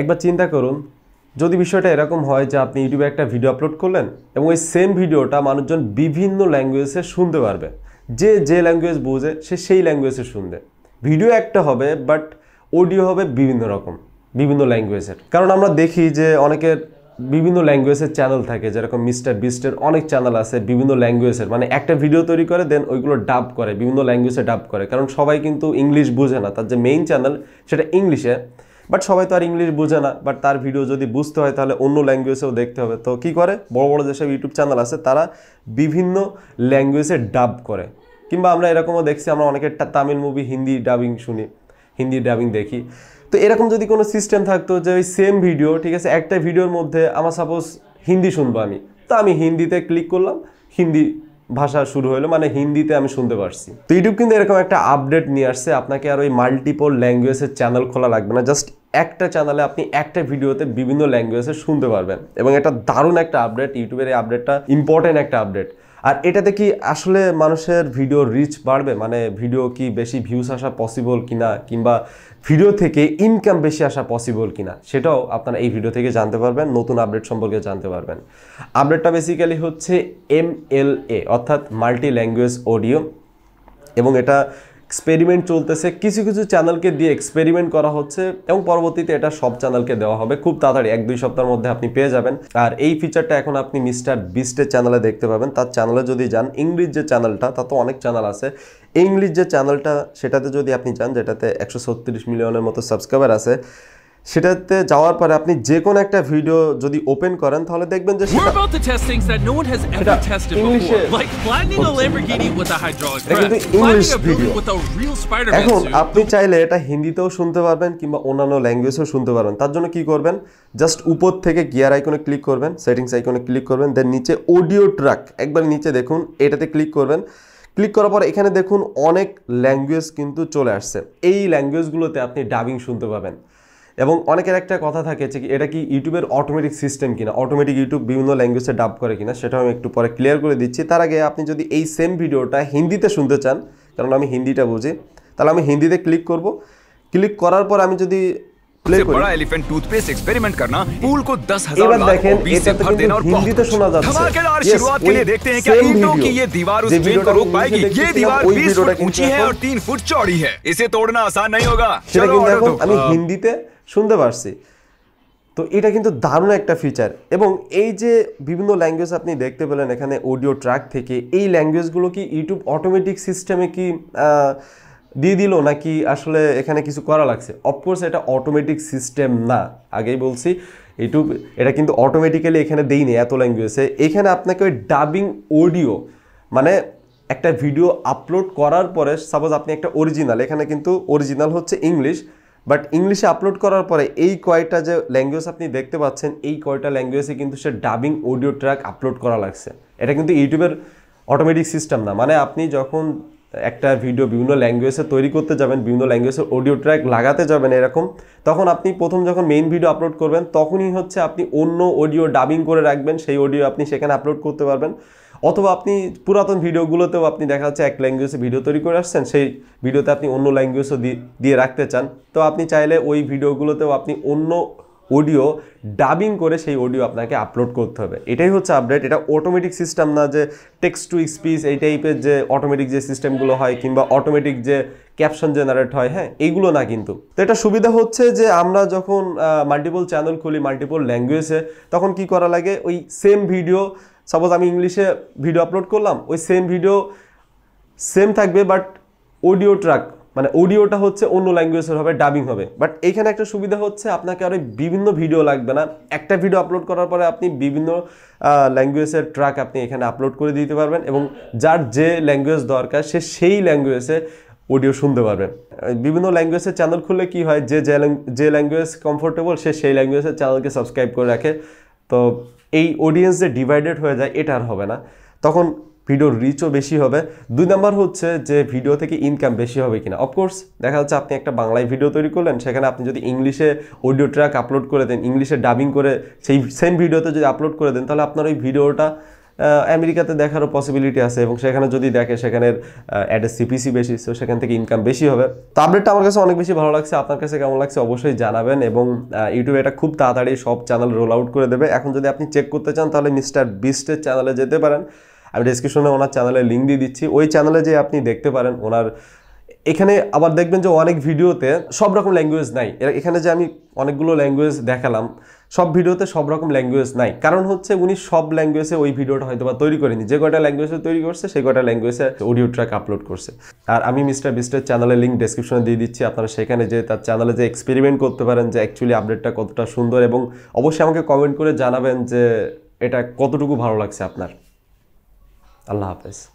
একবার চিন্তা করুন যদি বিষয়টা এরকম হয় যে আপনি ইউটিউবে একটা ভিডিও আপলোড করলেন এবং ওই সেম ভিডিওটা মানুষজন বিভিন্ন ল্যাঙ্গুয়েজে শুনতে পারবে যে যে ল্যাঙ্গুয়েজ বোঝে সে সেই ল্যাঙ্গুয়েজে শুনবে ভিডিও একটা হবে বাট অডিও হবে বিভিন্ন রকম বিভিন্ন ল্যাঙ্গুয়েজের কারণ আমরা দেখি যে অনেকের বিভিন্ন ল্যাঙ্গুয়েজের চ্যানেল থাকে যেরকম মিস্টার বিস্টের অনেক চ্যানেল আছে বিভিন্ন ল্যাঙ্গুয়েজের মানে একটা ভিডিও তৈরি করে দেন ওইগুলো ডাব করে বিভিন্ন ল্যাঙ্গুয়েজে ডাব করে কারণ সবাই কিন্তু ইংলিশ বোঝে না তার যে মেইন চ্যানেল সেটা ইংলিশে বাট সবাই তো আর ইংলিশ বোঝে না বাট তার ভিডিও যদি বুঝতে হয় তাহলে অন্য ল্যাঙ্গুয়েজেও দেখতে হবে তো কি করে বড় বড় যেসব ইউটিউব চ্যানেল আছে তারা বিভিন্ন ল্যাঙ্গুয়েজে ডাব করে কিংবা আমরা এরকমও দেখছি আমরা অনেকে তামিল মুভি হিন্দি ডাবিং শুনি হিন্দি ডাবিং দেখি তো এরকম যদি কোনো সিস্টেম থাকতো যে ওই সেম ভিডিও ঠিক আছে একটা ভিডিওর মধ্যে আমার সাপোজ হিন্দি শুনবো আমি তো আমি হিন্দিতে ক্লিক করলাম হিন্দি ভাষা শুরু হলো মানে হিন্দিতে আমি শুনতে পারছি তো ইউটিউব কিন্তু এরকম একটা আপডেট নিয়ে আসছে আপনাকে আর ওই মাল্টিপল ল্যাঙ্গুয়েজের চ্যানেল খোলা লাগবে না জাস্ট একটা চ্যানেলে আপনি একটা ভিডিওতে বিভিন্ন ল্যাঙ্গুয়েজে শুনতে পারবেন এবং এটা দারুণ একটা আপডেট ইউটিউবের এই আপডেটটা ইম্পর্টেন্ট একটা আপডেট আর এটাতে কি আসলে মানুষের ভিডিও রিচ বাড়বে মানে ভিডিও কি বেশি ভিউস আসা পসিবল কিনা কিংবা ভিডিও থেকে ইনকাম বেশি আসা পসিবল কিনা সেটাও আপনারা এই ভিডিও থেকে জানতে পারবেন নতুন আপডেট সম্পর্কে জানতে পারবেন আপডেটটা বেসিক্যালি হচ্ছে এম অর্থাৎ মাল্টি ল্যাঙ্গুয়েজ অডিও এবং এটা এক্সপেরিমেন্ট চলতেছে কিছু কিছু চ্যানেলকে দিয়ে এক্সপেরিমেন্ট করা হচ্ছে এবং পরবর্তীতে এটা সব চ্যানেলকে দেওয়া হবে খুব তাড়াতাড়ি এক দুই সপ্তাহের মধ্যে আপনি পেয়ে যাবেন আর এই ফিচারটা এখন আপনি মিস্টার বিস্টের চ্যানেলে দেখতে পাবেন তার চ্যানেলে যদি যান ইংলিশ যে চ্যানেলটা তার তো অনেক চ্যানেল আছে ইংলিশ যে চ্যানেলটা সেটাতে যদি আপনি চান যেটাতে একশো মিলিয়নের মতো সাবস্ক্রাইবার আছে সেটাতে যাওয়ার পরে আপনি যে কোনো একটা ভিডিও যদি ওপেন করেন তাহলে দেখবেন যে সেটা এখন আপনি চাইলে এটা হিন্দিতেও শুনতে পারবেন কিংবা অন্যান্য ল্যাঙ্গুয়েজেও শুনতে পারবেন তার জন্য কি করবেন জাস্ট উপর থেকে গিয়ার আইকনে ক্লিক করবেন সেটিংস আইকনে ক্লিক করবেন দেন নিচে অডিও ট্র্যাক একবার নিচে দেখুন এটাতে ক্লিক করবেন ক্লিক করার পর এখানে দেখুন অনেক ল্যাঙ্গুয়েজ কিন্তু চলে আসছে এই ল্যাঙ্গুয়েজগুলোতে আপনি ডাবিং শুনতে পাবেন এবং অনেকের একটা কথা থাকে যে এটা কি ইউটিউবের অটোমেটিক সিস্টেম কিনা অটোমেটিক ইউটিউব বিভিন্ন ল্যাঙ্গুয়েজে ডাব করে কিনা সেটাও আমি একটু পরে ক্লিয়ার করে দিচ্ছি তার আগে আপনি যদি এই সেম ভিডিওটা হিন্দিতে শুনতে চান কারণ আমি হিন্দিটা বুঝি তাহলে আমি হিন্দিতে ক্লিক করব ক্লিক করার পর আমি যদি बड़ा एलिफेंट टूथपेस्ट एक्सपेरिमेंट करना पूल को दस हजार से भर देना और धमाकेदार शुरुआत के लिए देखते हैं क्या ईंटों की ये दीवार उस ट्रेन को रोक पाएगी ये दीवार बीस फुट ऊंची है और तीन फुट चौड़ी है इसे तोड़ना आसान नहीं होगा चलो हिंदी শুনতে পারছি তো এটা কিন্তু দারুণ একটা ফিচার এবং এই যে বিভিন্ন ল্যাঙ্গুয়েজ আপনি দেখতে পেলেন এখানে অডিও ট্র্যাক থেকে এই ল্যাঙ্গুয়েজগুলো কি ইউটিউব অটোমেটিক সিস্টেমে কি দিয়ে দিল নাকি আসলে এখানে কিছু করা লাগছে অফকোর্স এটা অটোমেটিক সিস্টেম না আগেই বলছি ইউটিউব এটা কিন্তু অটোমেটিক্যালি এখানে দেইনি এত ল্যাঙ্গুয়েজে এখানে আপনাকে ওই ডাবিং অডিও মানে একটা ভিডিও আপলোড করার পরে সাপোজ আপনি একটা অরিজিনাল এখানে কিন্তু অরিজিনাল হচ্ছে ইংলিশ বাট ইংলিশে আপলোড করার পরে এই কয়টা যে ল্যাঙ্গুয়েজ আপনি দেখতে পাচ্ছেন এই কয়টা ল্যাঙ্গুয়েজে কিন্তু সে ডাবিং অডিও ট্র্যাক আপলোড করা লাগছে এটা কিন্তু ইউটিউবের অটোমেটিক সিস্টেম না মানে আপনি যখন একটা ভিডিও বিভিন্ন ল্যাঙ্গুয়েজে তৈরি করতে যাবেন বিভিন্ন ল্যাঙ্গুয়েজের অডিও ট্র্যাক লাগাতে যাবেন এরকম তখন আপনি প্রথম যখন মেইন ভিডিও আপলোড করবেন তখনই হচ্ছে আপনি অন্য অডিও ডাবিং করে রাখবেন সেই অডিও আপনি সেখানে আপলোড করতে পারবেন অথবা আপনি পুরাতন ভিডিওগুলোতেও আপনি দেখা যাচ্ছে এক ল্যাঙ্গুয়েজে ভিডিও তৈরি করে আসছেন সেই ভিডিওতে আপনি অন্য ল্যাঙ্গুয়েজও দিয়ে রাখতে চান তো আপনি চাইলে ওই ভিডিওগুলোতেও আপনি অন্য অডিও ডাবিং করে সেই অডিও আপনাকে আপলোড করতে হবে এটাই হচ্ছে আপডেট এটা অটোমেটিক সিস্টেম না যে টেক্সট টু স্পিচ এই টাইপের যে অটোমেটিক যে সিস্টেমগুলো হয় কিংবা অটোমেটিক যে ক্যাপশন জেনারেট হয় হ্যাঁ এইগুলো না কিন্তু তো এটা সুবিধা হচ্ছে যে আমরা যখন মাল্টিপল চ্যানেল খুলি মাল্টিপল ল্যাঙ্গুয়েজে তখন কি করা লাগে ওই সেম ভিডিও সাপোজ আমি ইংলিশে ভিডিও আপলোড করলাম ওই সেম ভিডিও সেম থাকবে বাট অডিও ট্র্যাক মানে অডিওটা হচ্ছে অন্য ল্যাঙ্গুয়েজের হবে ডাবিং হবে বাট এইখানে একটা সুবিধা হচ্ছে আপনাকে আরও বিভিন্ন ভিডিও লাগবে না একটা ভিডিও আপলোড করার পরে আপনি বিভিন্ন ল্যাঙ্গুয়েজের ট্র্যাক আপনি এখানে আপলোড করে দিতে পারবেন এবং যার যে ল্যাঙ্গুয়েজ দরকার সে সেই ল্যাঙ্গুয়েজে অডিও শুনতে পারবেন বিভিন্ন ল্যাঙ্গুয়েজের চ্যানেল খুললে কি হয় যে যে ল্যাঙ্গুয়েজ কমফোর্টেবল সে সেই ল্যাঙ্গুয়েজের চ্যানেলকে সাবস্ক্রাইব করে রাখে তো এই অডিয়েন্স যে ডিভাইডেড হয়ে যায় এটা আর হবে না তখন ভিডিওর রিচও বেশি হবে দুই নাম্বার হচ্ছে যে ভিডিও থেকে ইনকাম বেশি হবে কিনা অফকোর্স দেখা যাচ্ছে আপনি একটা বাংলায় ভিডিও তৈরি করলেন সেখানে আপনি যদি ইংলিশে অডিও ট্র্যাক আপলোড করে দেন ইংলিশে ডাবিং করে সেই সেম ভিডিওতে যদি আপলোড করে দেন তাহলে আপনার ওই ভিডিওটা আমেরিকাতে দেখারও পসিবিলিটি আছে এবং সেখানে যদি দেখে সেখানের অ্যাডের সিপিসি বেশি তো সেখান থেকে ইনকাম বেশি হবে তো আপডেটটা আমার কাছে অনেক বেশি ভালো লাগছে আপনার কাছে কেমন লাগছে অবশ্যই জানাবেন এবং ইউটিউবে এটা খুব তাড়াতাড়ি সব চ্যানেল রোল আউট করে দেবে এখন যদি আপনি চেক করতে চান তাহলে মিস্টার বিস্টের চ্যানেলে যেতে পারেন আমি ডিসক্রিপশনে ওনার চ্যানেলের লিঙ্ক দিয়ে দিচ্ছি ওই চ্যানেলে যে আপনি দেখতে পারেন ওনার এখানে আবার দেখবেন যে অনেক ভিডিওতে সব রকম ল্যাঙ্গুয়েজ নাই এখানে যে আমি অনেকগুলো ল্যাঙ্গুয়েজ দেখালাম সব ভিডিওতে সব রকম ল্যাঙ্গুয়েজ নাই কারণ হচ্ছে উনি সব ল্যাঙ্গুয়েজে ওই ভিডিওটা হয়তো বা তৈরি করেনি যে কয়টা ল্যাঙ্গুয়েজে তৈরি করছে সেই কয়টা ল্যাঙ্গুয়েজে অডিও ট্র্যাক আপলোড করছে আর আমি মিস্টার বিস্টের চ্যানেলের লিঙ্ক ডিসক্রিপশনে দিয়ে দিচ্ছি আপনারা সেখানে যে তার চ্যানেলে যে এক্সপেরিমেন্ট করতে পারেন যে অ্যাকচুয়ালি আপডেটটা কতটা সুন্দর এবং অবশ্যই আমাকে কমেন্ট করে জানাবেন যে এটা কতটুকু ভালো লাগছে আপনার আল্লাহ হাফেজ